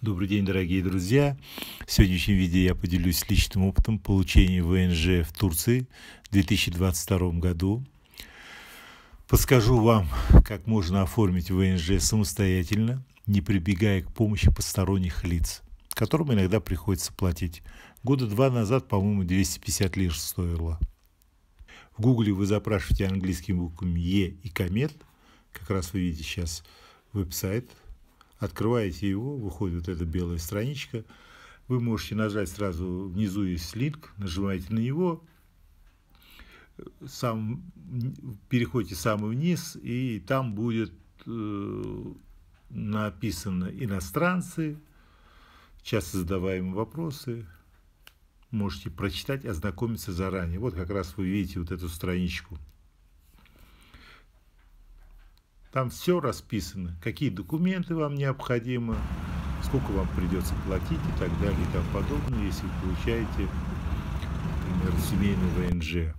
Добрый день, дорогие друзья! В сегодняшнем видео я поделюсь личным опытом получения ВНЖ в Турции в 2022 году. Подскажу вам, как можно оформить ВНЖ самостоятельно, не прибегая к помощи посторонних лиц, которым иногда приходится платить. Года два назад, по-моему, 250 лир стоило. В Гугле вы запрашиваете английскими буквами «Е» и «Комет», как раз вы видите сейчас веб-сайт – Открываете его, выходит вот эта белая страничка. Вы можете нажать сразу внизу есть слитк, нажимаете на него, сам, переходите самый вниз, и там будет э, написано «Иностранцы», часто задаваемые вопросы, можете прочитать, ознакомиться заранее. Вот как раз вы видите вот эту страничку. Там все расписано, какие документы вам необходимы, сколько вам придется платить и так далее и тому подобное, если вы получаете, например, семейный ВНЖ.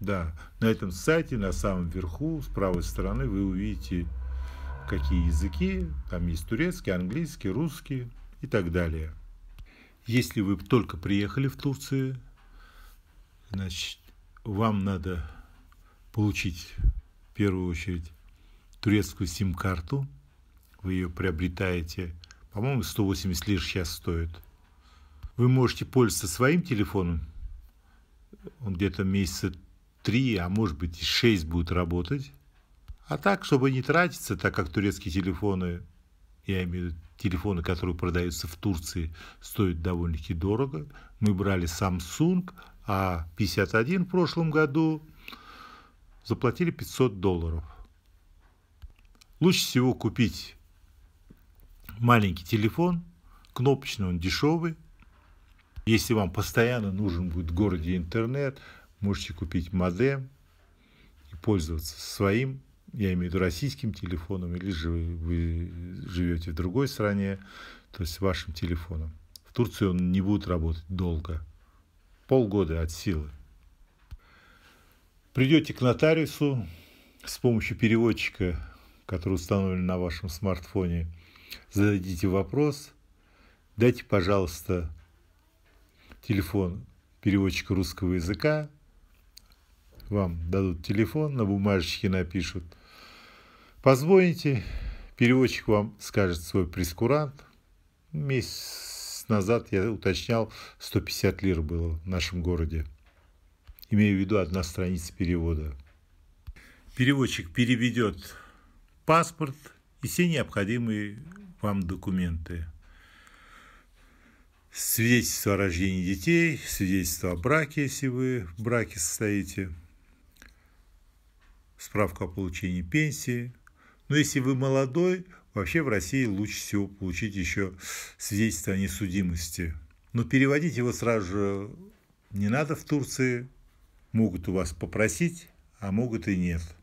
Да, на этом сайте, на самом верху, с правой стороны, вы увидите, какие языки, там есть турецкий, английский, русский и так далее. Если вы только приехали в Турцию, значит, вам надо получить в первую очередь турецкую сим-карту. Вы ее приобретаете, по-моему, 180 лир сейчас стоит. Вы можете пользоваться своим телефоном, он где-то месяца три, а может быть и шесть будет работать. А так, чтобы не тратиться, так как турецкие телефоны, я имею в виду телефоны, которые продаются в Турции, стоят довольно-таки дорого. Мы брали Samsung А51 в прошлом году, заплатили 500 долларов – Лучше всего купить маленький телефон, кнопочный, он дешевый. Если вам постоянно нужен будет в городе интернет, можете купить модем и пользоваться своим, я имею в виду российским телефоном, или же вы живете в другой стране, то есть вашим телефоном. В Турции он не будет работать долго, полгода от силы. Придете к нотариусу, с помощью переводчика который установлен на вашем смартфоне, зададите вопрос, дайте, пожалуйста, телефон переводчика русского языка, вам дадут телефон, на бумажечке напишут, позвоните, переводчик вам скажет свой прескурант. Месяц назад я уточнял, 150 лир было в нашем городе. Имею в виду одна страница перевода. Переводчик переведет паспорт и все необходимые вам документы. Свидетельство о рождении детей, свидетельство о браке, если вы в браке состоите, справка о получении пенсии. Но если вы молодой, вообще в России лучше всего получить еще свидетельство о несудимости. Но переводить его сразу же не надо в Турции. Могут у вас попросить, а могут и нет –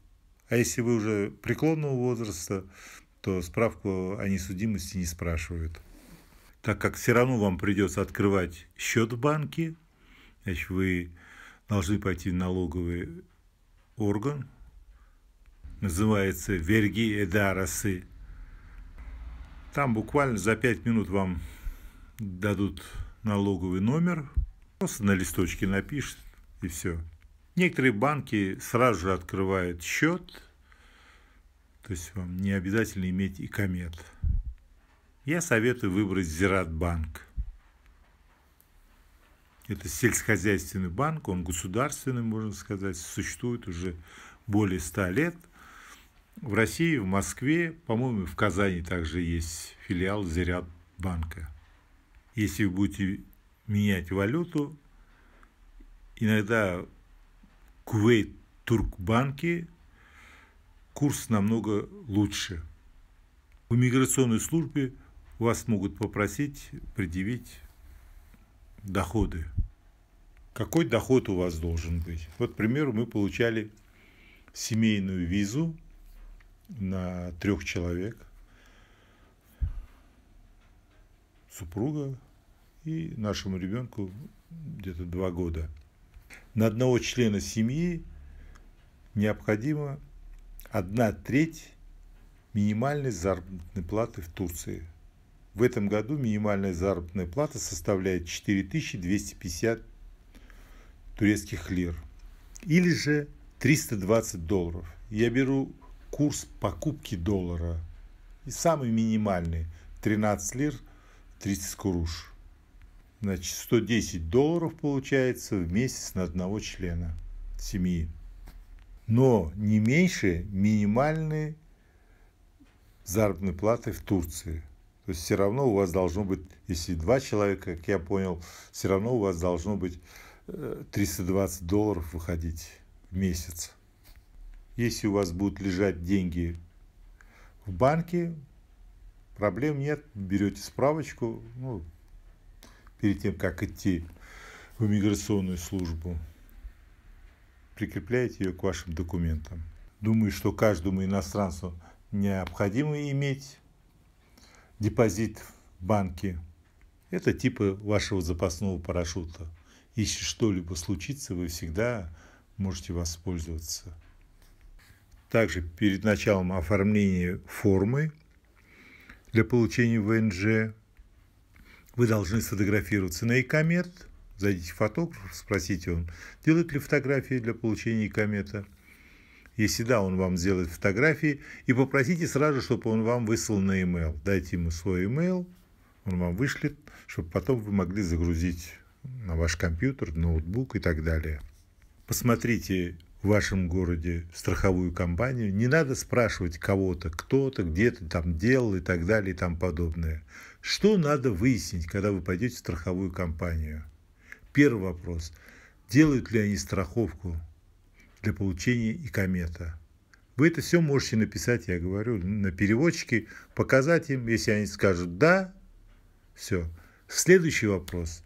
а если вы уже преклонного возраста, то справку о несудимости не спрашивают. Так как все равно вам придется открывать счет в банке, значит, вы должны пойти в налоговый орган, называется «Верги Эдарасы». Там буквально за 5 минут вам дадут налоговый номер, просто на листочке напишет и все. Некоторые банки сразу же открывают счет, то есть вам не обязательно иметь и комет. Я советую выбрать Зиратбанк. Это сельскохозяйственный банк, он государственный, можно сказать, существует уже более ста лет. В России, в Москве, по-моему, в Казани также есть филиал Зиратбанка. Если вы будете менять валюту, иногда Кувейт Туркбанке курс намного лучше. В миграционной службе вас могут попросить предъявить доходы. Какой доход у вас должен быть? Вот, к примеру, мы получали семейную визу на трех человек, супруга и нашему ребенку где-то два года – на одного члена семьи необходимо одна треть минимальной заработной платы в Турции. В этом году минимальная заработная плата составляет 4250 турецких лир или же 320 долларов. Я беру курс покупки доллара и самый минимальный 13 лир 30 куруш. Значит, 110 долларов получается в месяц на одного члена семьи. Но не меньше минимальной заработной платы в Турции. То есть все равно у вас должно быть, если два человека, как я понял, все равно у вас должно быть 320 э, долларов выходить в месяц. Если у вас будут лежать деньги в банке, проблем нет, берете справочку, ну, перед тем, как идти в иммиграционную службу. Прикрепляйте ее к вашим документам. Думаю, что каждому иностранцу необходимо иметь депозит в банке. Это типа вашего запасного парашюта. Если что-либо случится, вы всегда можете воспользоваться. Также перед началом оформления формы для получения ВНЖ вы должны сфотографироваться на Икомет. Зайдите в фотографу, спросите он, делает ли фотографии для получения Икомета. Если да, он вам сделает фотографии. И попросите сразу, чтобы он вам выслал на e-mail. Дайте ему свой e-mail, он вам вышлет, чтобы потом вы могли загрузить на ваш компьютер, ноутбук и так далее. Посмотрите в вашем городе страховую компанию. Не надо спрашивать кого-то, кто-то, где-то там делал и так далее и тому подобное. Что надо выяснить, когда вы пойдете в страховую компанию? Первый вопрос. Делают ли они страховку для получения икомета? Вы это все можете написать, я говорю, на переводчике, показать им, если они скажут «да», все. Следующий вопрос.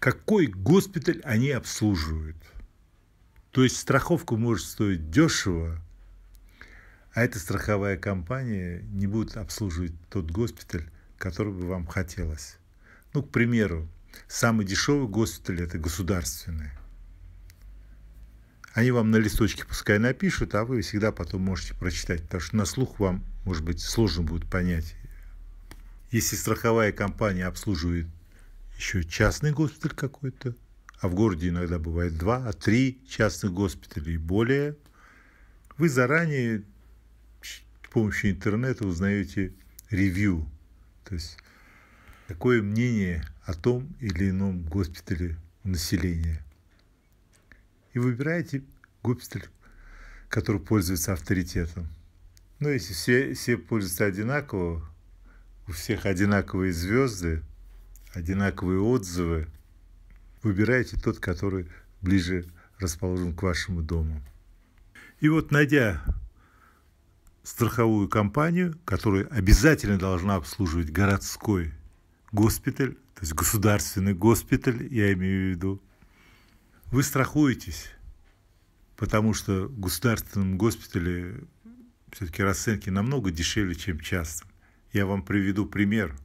Какой госпиталь они обслуживают? То есть страховка может стоить дешево, а эта страховая компания не будет обслуживать тот госпиталь, который бы вам хотелось. Ну, к примеру, самый дешевый госпиталь – это государственный. Они вам на листочке пускай напишут, а вы всегда потом можете прочитать, потому что на слух вам, может быть, сложно будет понять. Если страховая компания обслуживает еще частный госпиталь какой-то, а в городе иногда бывает два, а три частных госпиталей и более, вы заранее с помощью интернета узнаете ревью то есть какое мнение о том или ином госпитале у населения. И выбираете госпиталь, который пользуется авторитетом. Но ну, если все, все пользуются одинаково, у всех одинаковые звезды, одинаковые отзывы, выбирайте тот, который ближе расположен к вашему дому. И вот, найдя страховую компанию, которая обязательно должна обслуживать городской госпиталь, то есть государственный госпиталь, я имею в виду. Вы страхуетесь, потому что в государственном госпитале все-таки расценки намного дешевле, чем частным. Я вам приведу пример.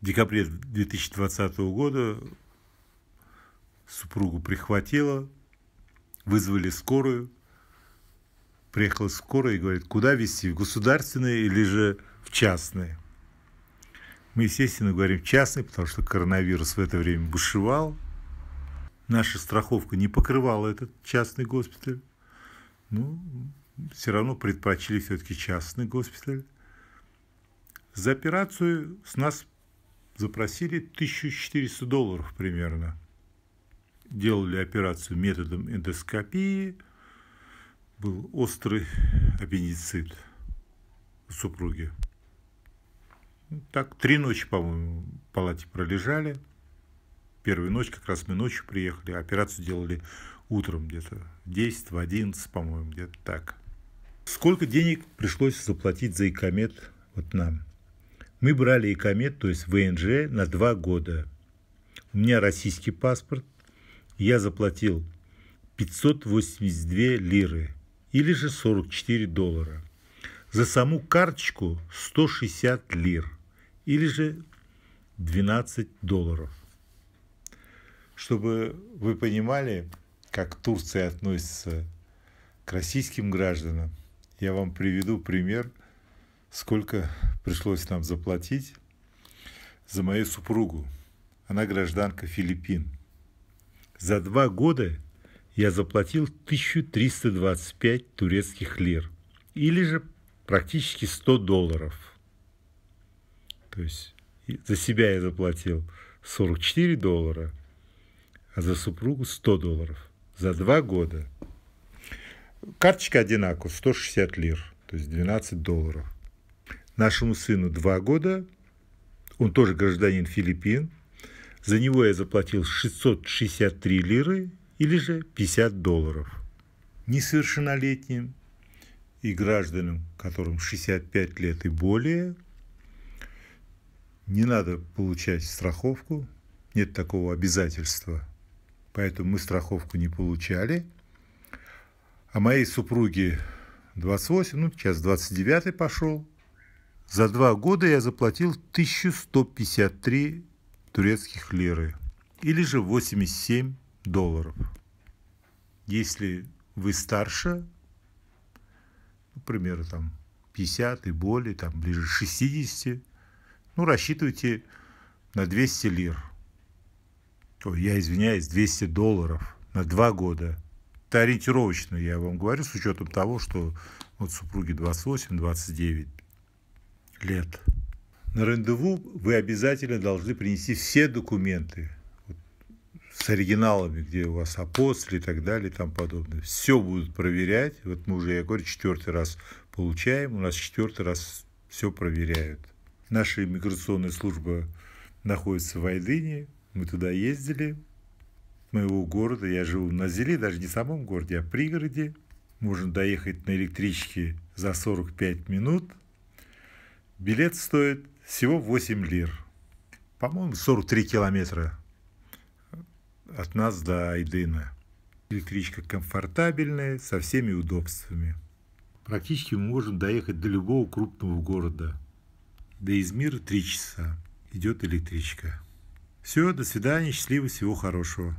В декабре 2020 года супругу прихватило, вызвали скорую – приехала скорая и говорит, куда везти, в государственные или же в частные? Мы, естественно, говорим частные, потому что коронавирус в это время бушевал. Наша страховка не покрывала этот частный госпиталь. Ну, все равно предпочли все-таки частный госпиталь. За операцию с нас запросили 1400 долларов примерно. Делали операцию методом эндоскопии – был острый аппендицит супруги. Так, три ночи, по-моему, в палате пролежали. Первую ночь, как раз мы ночью приехали, операцию делали утром где-то, 10 в 11, по-моему, где-то так. Сколько денег пришлось заплатить за икомет вот нам? Мы брали икомет, то есть ВНЖ, на два года. У меня российский паспорт. Я заплатил 582 лиры или же 44 доллара. За саму карточку 160 лир или же 12 долларов. Чтобы вы понимали, как Турция относится к российским гражданам, я вам приведу пример, сколько пришлось нам заплатить за мою супругу. Она гражданка Филиппин. За два года я заплатил 1325 турецких лир, или же практически 100 долларов. То есть за себя я заплатил 44 доллара, а за супругу 100 долларов за два года. Карточка одинакова, 160 лир, то есть 12 долларов. Нашему сыну два года, он тоже гражданин Филиппин, за него я заплатил 663 лиры или же 50 долларов. Несовершеннолетним и гражданам, которым 65 лет и более, не надо получать страховку, нет такого обязательства. Поэтому мы страховку не получали. А моей супруге 28, ну сейчас 29 пошел. За два года я заплатил 1153 турецких лиры, или же 87 долларов. Если вы старше, например, ну, там 50 и более, там ближе 60, ну, рассчитывайте на 200 лир. Ой, я извиняюсь, 200 долларов на два года. Это ориентировочно, я вам говорю, с учетом того, что вот супруги 28-29 лет. На рандеву вы обязательно должны принести все документы – с оригиналами, где у вас апостолы и так далее и тому подобное. Все будут проверять. Вот мы уже, я говорю, четвертый раз получаем, у нас четвертый раз все проверяют. Наша иммиграционная служба находится в Айдыне, мы туда ездили, моего города, я живу на Зеле, даже не в самом городе, а в пригороде. Можно доехать на электричке за 45 минут. Билет стоит всего 8 лир. По-моему, 43 километра от нас до Айдена. Электричка комфортабельная, со всеми удобствами. Практически мы можем доехать до любого крупного города. До Измира три часа идет электричка. Все, до свидания, счастливо, всего хорошего.